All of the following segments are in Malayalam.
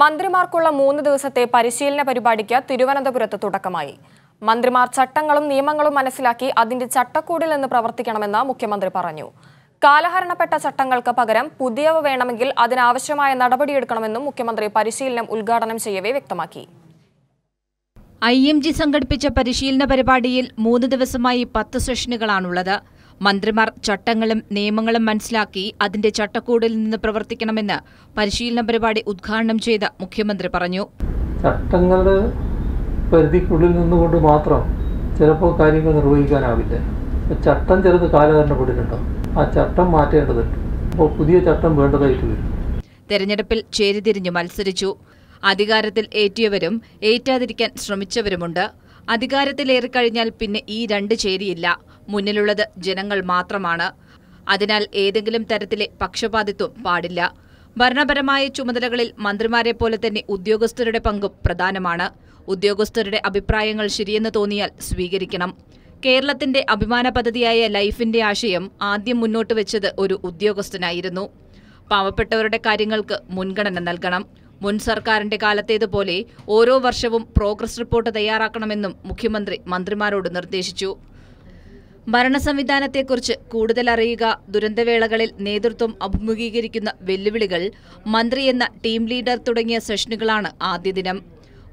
മന്ത്രിമാർക്കുള്ള മൂന്ന് ദിവസത്തെ പരിശീലന പരിപാടിക്ക് തിരുവനന്തപുരത്ത് തുടക്കമായി മന്ത്രിമാർ ചട്ടങ്ങളും നിയമങ്ങളും മനസ്സിലാക്കി അതിന്റെ ചട്ടക്കൂടിൽ നിന്ന് പ്രവർത്തിക്കണമെന്ന് മുഖ്യമന്ത്രി പറഞ്ഞു കാലഹരണപ്പെട്ട ചട്ടങ്ങൾക്ക് പകരം പുതിയവ വേണമെങ്കിൽ അതിനാവശ്യമായ നടപടിയെടുക്കണമെന്നും മുഖ്യമന്ത്രി പരിശീലനം ഉദ്ഘാടനം ചെയ്യവേ വ്യക്തമാക്കി ഐ എം ജി സംഘടിപ്പിച്ച പരിശീലന പരിപാടിയിൽ മൂന്ന് ദിവസമായി പത്ത് സെഷനുകളാണുള്ളത് മന്ത്രിമാർ ചട്ടങ്ങളും നിയമങ്ങളും മനസ്സിലാക്കി അതിന്റെ ചട്ടക്കൂടിൽ നിന്ന് പ്രവർത്തിക്കണമെന്ന് പരിശീലന പരിപാടി ഉദ്ഘാടനം ചെയ്ത മുഖ്യമന്ത്രി പറഞ്ഞു ചട്ടങ്ങളുടെ പരിധിക്കുള്ളിൽ നിന്നുകൊണ്ട് മാത്രം ചിലപ്പോൾ കാര്യങ്ങൾ നിർവഹിക്കാനാവില്ല ചട്ടം ചിലത് കാലഹരണപ്പെട്ടിട്ടുണ്ടാവും ആ ചട്ടം മാറ്റേണ്ടതുണ്ട് അപ്പോൾ പുതിയ ചട്ടം വേണ്ടതായിട്ട് വരും തെരഞ്ഞെടുപ്പിൽ ചേരിതിരിഞ്ഞു മത്സരിച്ചു അധികാരത്തിൽ ഏറ്റിയവരും ഏറ്റാതിരിക്കാൻ ശ്രമിച്ചവരുമുണ്ട് അധികാരത്തിലേറിക്കഴിഞ്ഞാൽ പിന്നെ ഈ രണ്ട് ചേരിയില്ല മുന്നിലുള്ളത് ജനങ്ങൾ മാത്രമാണ് അതിനാൽ ഏതെങ്കിലും തരത്തിലെ പക്ഷപാതിത്വം പാടില്ല ഭരണപരമായ ചുമതലകളിൽ മന്ത്രിമാരെ പോലെ തന്നെ ഉദ്യോഗസ്ഥരുടെ പങ്കും പ്രധാനമാണ് ഉദ്യോഗസ്ഥരുടെ അഭിപ്രായങ്ങൾ ശരിയെന്ന് തോന്നിയാൽ സ്വീകരിക്കണം കേരളത്തിന്റെ അഭിമാന പദ്ധതിയായ ലൈഫിന്റെ ആശയം ആദ്യം മുന്നോട്ട് വെച്ചത് ഒരു ഉദ്യോഗസ്ഥനായിരുന്നു പാവപ്പെട്ടവരുടെ കാര്യങ്ങൾക്ക് മുൻഗണന നൽകണം മുൻ സർക്കാരിന്റെ കാലത്തേതുപോലെ ഓരോ വർഷവും പ്രോഗ്രസ് റിപ്പോർട്ട് തയ്യാറാക്കണമെന്നും മുഖ്യമന്ത്രി മന്ത്രിമാരോട് നിർദ്ദേശിച്ചു ഭരണസംവിധാനത്തെക്കുറിച്ച് സംവിധാനത്തെക്കുറിച്ച് കൂടുതൽ അറിയുക ദുരന്തവേളകളിൽ നേതൃത്വം അഭിമുഖീകരിക്കുന്ന വെല്ലുവിളികൾ മന്ത്രി എന്ന ടീം ലീഡർ തുടങ്ങിയ സെഷനുകളാണ് ആദ്യ ദിനം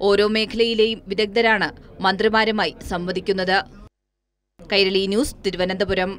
ഓരോ മേഖലയിലെയും വിദഗ്ധരാണ് മന്ത്രിമാരുമായി സംവദിക്കുന്നത് കൈരളി ന്യൂസ് തിരുവനന്തപുരം